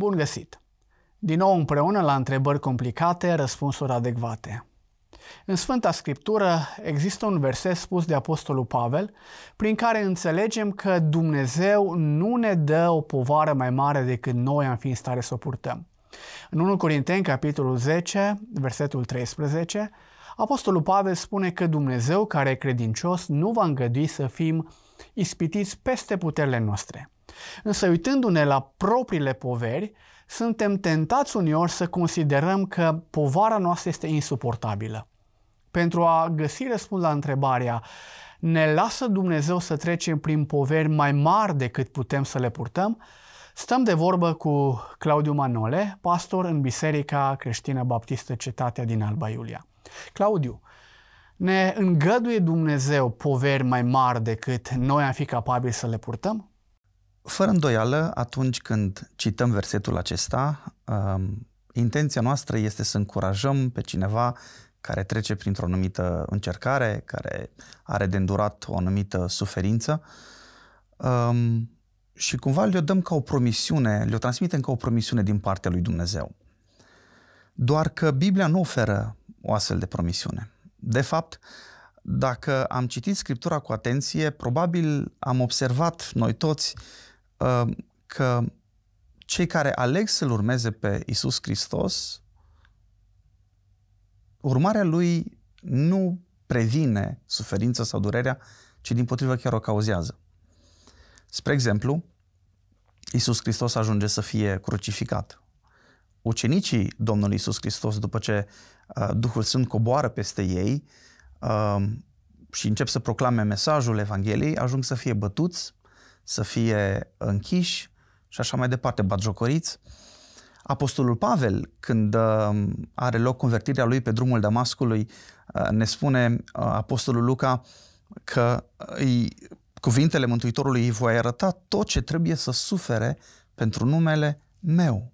Bun găsit! Din nou împreună la întrebări complicate, răspunsuri adecvate. În Sfânta Scriptură există un verset spus de Apostolul Pavel, prin care înțelegem că Dumnezeu nu ne dă o povară mai mare decât noi am fi în stare să o purtăm. În 1 Corinteni, capitolul 10, versetul 13, Apostolul Pavel spune că Dumnezeu care e credincios nu va îngădui să fim ispitiți peste puterile noastre. Însă uitându-ne la propriile poveri, suntem tentați uneori să considerăm că povara noastră este insuportabilă. Pentru a găsi răspuns la întrebarea ne lasă Dumnezeu să trecem prin poveri mai mari decât putem să le purtăm, stăm de vorbă cu Claudiu Manole, pastor în Biserica Creștină Baptistă Cetatea din Alba Iulia. Claudiu, ne îngăduie Dumnezeu poveri mai mari decât noi am fi capabili să le purtăm? Fără îndoială, atunci când cităm versetul acesta, um, intenția noastră este să încurajăm pe cineva care trece printr-o anumită încercare, care are de îndurat o anumită suferință um, și cumva le-o dăm ca o promisiune, le-o transmitem ca o promisiune din partea lui Dumnezeu. Doar că Biblia nu oferă o astfel de promisiune. De fapt, dacă am citit Scriptura cu atenție, probabil am observat noi toți Um, că cei care aleg să-L urmeze pe Isus Hristos, urmarea Lui nu previne suferința sau durerea, ci din potrivă chiar o cauzează. Spre exemplu, Isus Hristos ajunge să fie crucificat. Ucenicii Domnului Isus Hristos, după ce uh, Duhul Sfânt coboară peste ei um, și încep să proclame mesajul Evangheliei, ajung să fie bătuți, să fie închiși și așa mai departe, batjocoriți. Apostolul Pavel, când um, are loc convertirea lui pe drumul Damascului, uh, ne spune uh, Apostolul Luca că uh, îi, cuvintele Mântuitorului îi voi arăta tot ce trebuie să sufere pentru numele meu.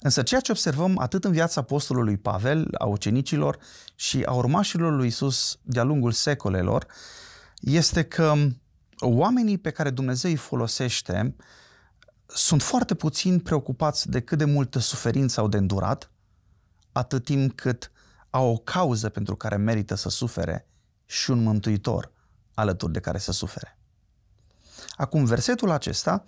Însă ceea ce observăm atât în viața apostolului Pavel, a ucenicilor și a urmașilor lui Isus de-a lungul secolelor, este că um, oamenii pe care Dumnezeu îi folosește sunt foarte puțin preocupați de cât de multă suferință au de îndurat, atât timp cât au o cauză pentru care merită să sufere și un mântuitor alături de care să sufere. Acum, versetul acesta,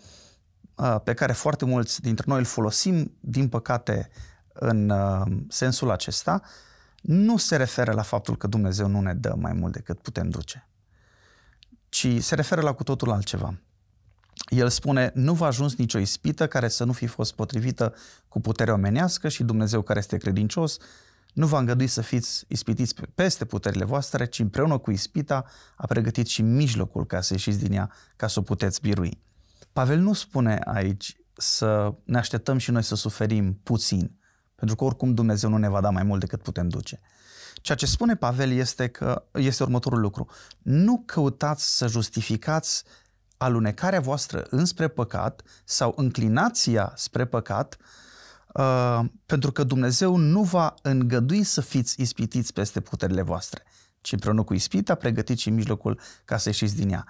uh, pe care foarte mulți dintre noi îl folosim, din păcate, în uh, sensul acesta, nu se referă la faptul că Dumnezeu nu ne dă mai mult decât putem duce ci se referă la cu totul altceva. El spune, nu v-a ajuns nicio ispită care să nu fi fost potrivită cu puterea omenească și Dumnezeu care este credincios nu v-a îngăduit să fiți ispitiți peste puterile voastre, ci împreună cu ispita a pregătit și mijlocul ca să ieșiți din ea, ca să o puteți birui. Pavel nu spune aici să ne așteptăm și noi să suferim puțin, pentru că oricum Dumnezeu nu ne va da mai mult decât putem duce. Ceea ce spune Pavel este, că, este următorul lucru. Nu căutați să justificați alunecarea voastră înspre păcat sau înclinația spre păcat, uh, pentru că Dumnezeu nu va îngădui să fiți ispitiți peste puterile voastre, ci împreună cu ispita pregătiți și mijlocul ca să ieșiți din ea.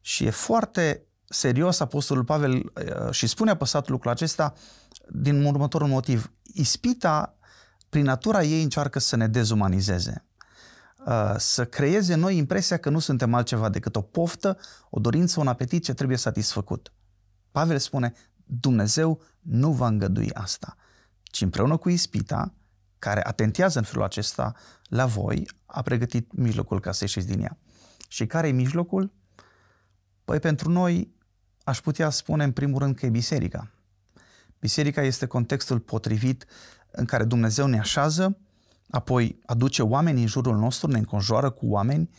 Și e foarte serios Apostolul Pavel uh, și spune apăsat lucrul acesta din următorul motiv. Ispita prin natura ei încearcă să ne dezumanizeze, uh, să creeze noi impresia că nu suntem altceva decât o poftă, o dorință, un apetit ce trebuie satisfăcut. Pavel spune, Dumnezeu nu va îngădui asta, ci împreună cu ispita, care atentează în felul acesta la voi, a pregătit mijlocul ca să ieșiți din ea. Și care e mijlocul? Păi pentru noi aș putea spune în primul rând că e biserica. Biserica este contextul potrivit în care Dumnezeu ne așează, apoi aduce oameni în jurul nostru, ne înconjoară cu oameni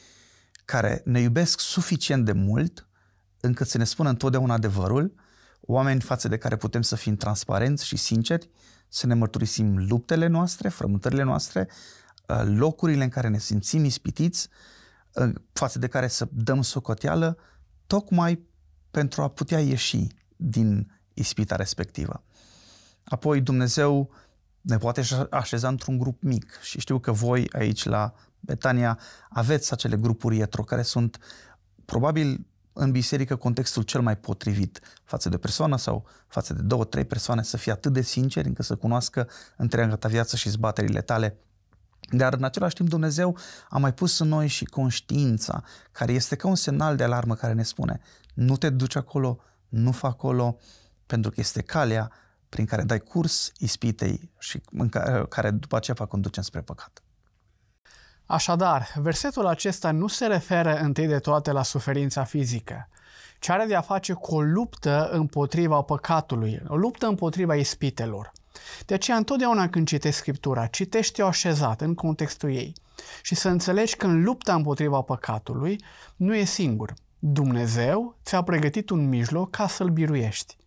care ne iubesc suficient de mult încât să ne spună întotdeauna adevărul, oameni față de care putem să fim transparenți și sinceri, să ne mărturisim luptele noastre, frământările noastre, uh, locurile în care ne simțim ispitiți, uh, față de care să dăm socoteală, tocmai pentru a putea ieși din ispita respectivă. Apoi Dumnezeu ne poate așeza într-un grup mic. Și știu că voi aici la Betania aveți acele grupuri etro care sunt probabil în biserică contextul cel mai potrivit față de o persoană sau față de două, trei persoane să fie atât de sinceri încât să cunoască întreaga ta viață și zbaterile tale. Dar în același timp Dumnezeu a mai pus în noi și conștiința care este ca un semnal de alarmă care ne spune nu te duci acolo, nu fa acolo pentru că este calea prin care dai curs ispitei și în care, care după aceea va conduce spre păcat. Așadar, versetul acesta nu se referă întâi de toate la suferința fizică, ci are de a face cu o luptă împotriva păcatului, o luptă împotriva ispitelor. De aceea, întotdeauna când citești Scriptura, citește-o așezat în contextul ei și să înțelegi că în lupta împotriva păcatului nu e singur. Dumnezeu ți-a pregătit un mijloc ca să-l biruiești.